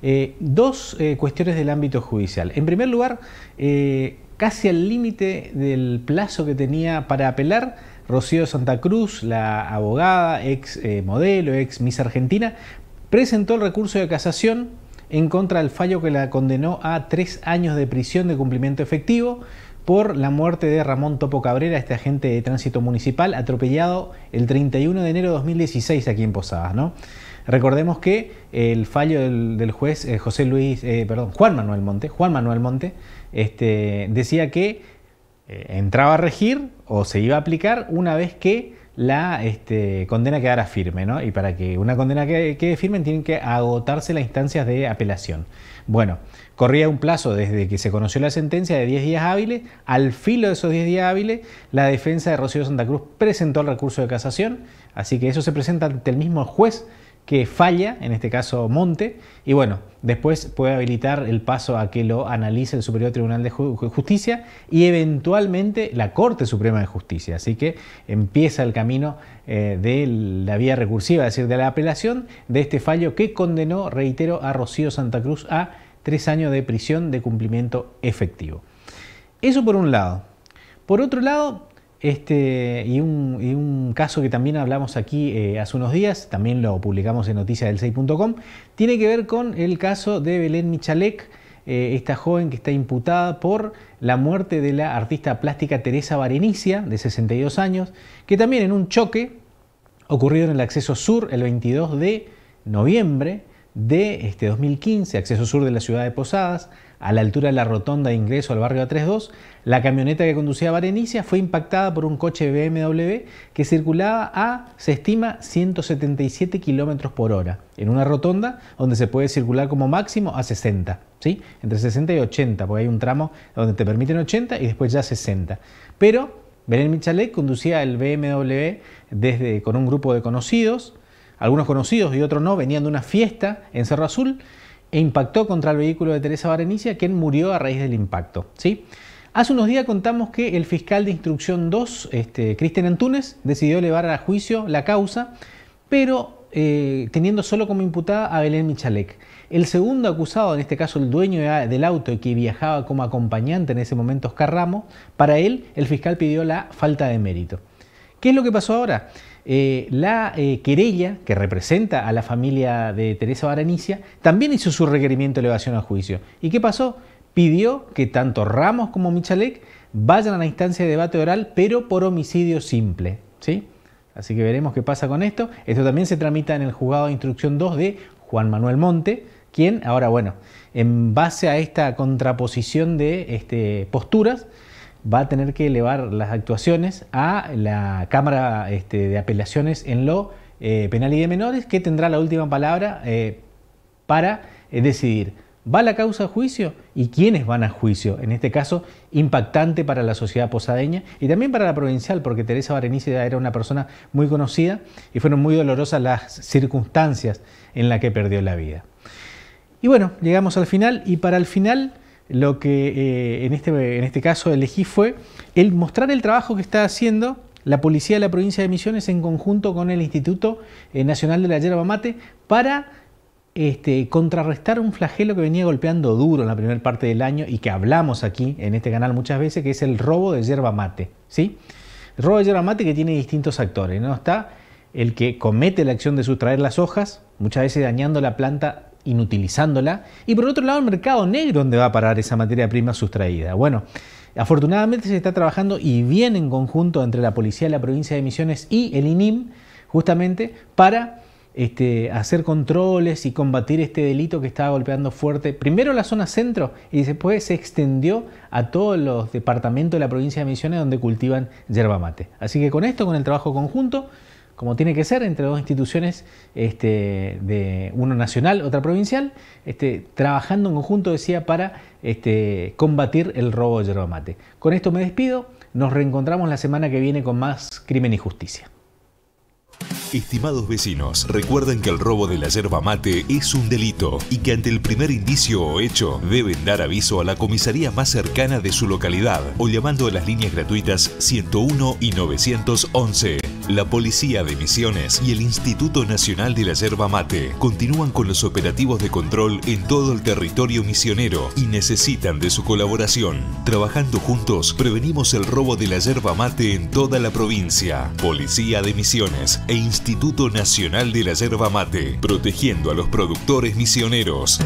Eh, dos eh, cuestiones del ámbito judicial. En primer lugar, eh, casi al límite del plazo que tenía para apelar, Rocío Santa Cruz, la abogada, ex modelo, ex Miss Argentina, presentó el recurso de casación en contra del fallo que la condenó a tres años de prisión de cumplimiento efectivo por la muerte de Ramón Topo Cabrera, este agente de tránsito municipal, atropellado el 31 de enero de 2016 aquí en Posadas. ¿no? Recordemos que el fallo del, juez eh, José Luis, eh, Juan Manuel Monte, Juan Manuel Monte, este, decía que eh, entraba a regir o se iba a aplicar una vez que la este, condena quedara firme, Y para que una condena quede, quede firme tienen que agotarse las instancias de apelación. Bueno, corría un plazo desde que se conoció la sentencia de 10 días hábiles. Al filo de esos 10 días hábiles, la defensa de Rocío Santa Cruz presentó el recurso de casación, así que eso se presenta ante el mismo juez que falla, en este caso Monte, y bueno, después puede habilitar el paso a que lo analice el Superior Tribunal de Justicia y eventualmente la Corte Suprema de Justicia. Así que empieza el camino eh, de la vía recursiva, es decir, de la apelación de este fallo que condenó, reitero, a Rocío Santa Cruz a tres años de prisión de cumplimiento efectivo. Eso por un lado. Por otro lado, este, y, un, caso que también hablamos aquí eh, hace unos días, también lo publicamos en del 6com tiene que ver con el caso de Belén Michalek, eh, esta joven que está imputada por la muerte de la artista plástica Teresa Varenicia de 62 años, que también en un choque ocurrido en el acceso sur el 22 de noviembre de este 2015, acceso sur de la ciudad de Posadas, a la altura de la rotonda de ingreso al barrio A32, la camioneta que conducía a Varenicia fue impactada por un coche BMW que circulaba a, se estima, 177 km por hora, en una rotonda donde se puede circular como máximo a 60, ¿sí? entre 60 y 80, porque hay un tramo donde te permiten 80 y después ya 60. Pero Belén Michalet conducía el BMW desde, con un grupo de conocidos, algunos conocidos y otros no, venían de una fiesta en Cerro Azul e impactó contra el vehículo de Teresa Barenicia, quien murió a raíz del impacto. ¿sí? Hace unos días contamos que el fiscal de Instrucción 2, este, Cristian Antunes, decidió elevar a juicio la causa, pero eh, teniendo solo como imputada a Belén Michalek. El segundo acusado, en este caso el dueño del auto y que viajaba como acompañante en ese momento, Oscar Ramos, para él el fiscal pidió la falta de mérito. ¿Qué es lo que pasó ahora? Eh, la eh, querella que representa a la familia de Teresa Baranicia también hizo su requerimiento de elevación a juicio. ¿Y qué pasó? Pidió que tanto Ramos como Michalek vayan a la instancia de debate oral, pero por homicidio simple. ¿sí? Así que veremos qué pasa con esto. Esto también se tramita en el juzgado de instrucción 2 de Juan Manuel Monte, quien ahora, bueno, en base a esta contraposición de este, posturas, va a tener que elevar las actuaciones a la Cámara este, de Apelaciones en lo eh, Penal y de Menores, que tendrá la última palabra eh, para eh, decidir. ¿Va la causa a juicio? ¿Y quiénes van a juicio? En este caso, impactante para la sociedad posadeña y también para la provincial, porque Teresa Barenice era una persona muy conocida y fueron muy dolorosas las circunstancias en las que perdió la vida. Y bueno, llegamos al final y para el final lo que eh, en, este, en este caso elegí fue el mostrar el trabajo que está haciendo la policía de la provincia de Misiones en conjunto con el Instituto eh, Nacional de la Yerba Mate para este, contrarrestar un flagelo que venía golpeando duro en la primera parte del año y que hablamos aquí en este canal muchas veces, que es el robo de yerba mate. ¿sí? El robo de yerba mate que tiene distintos actores. ¿no? Está el que comete la acción de sustraer las hojas, muchas veces dañando la planta inutilizándola, y por otro lado el mercado negro donde va a parar esa materia prima sustraída. Bueno, afortunadamente se está trabajando y bien en conjunto entre la Policía de la Provincia de Misiones y el INIM, justamente para este, hacer controles y combatir este delito que estaba golpeando fuerte, primero la zona centro y después se extendió a todos los departamentos de la provincia de Misiones donde cultivan yerba mate. Así que con esto, con el trabajo conjunto, como tiene que ser, entre dos instituciones, este, de uno nacional, otra provincial, este, trabajando en conjunto, decía, para este, combatir el robo de yerba mate. Con esto me despido, nos reencontramos la semana que viene con más Crimen y Justicia. Estimados vecinos, recuerden que el robo de la yerba mate es un delito y que ante el primer indicio o hecho deben dar aviso a la comisaría más cercana de su localidad o llamando a las líneas gratuitas 101 y 911 la Policía de Misiones y el Instituto Nacional de la Yerba Mate continúan con los operativos de control en todo el territorio misionero y necesitan de su colaboración. Trabajando juntos, prevenimos el robo de la yerba mate en toda la provincia. Policía de Misiones e Instituto Nacional de la Yerba Mate, protegiendo a los productores misioneros.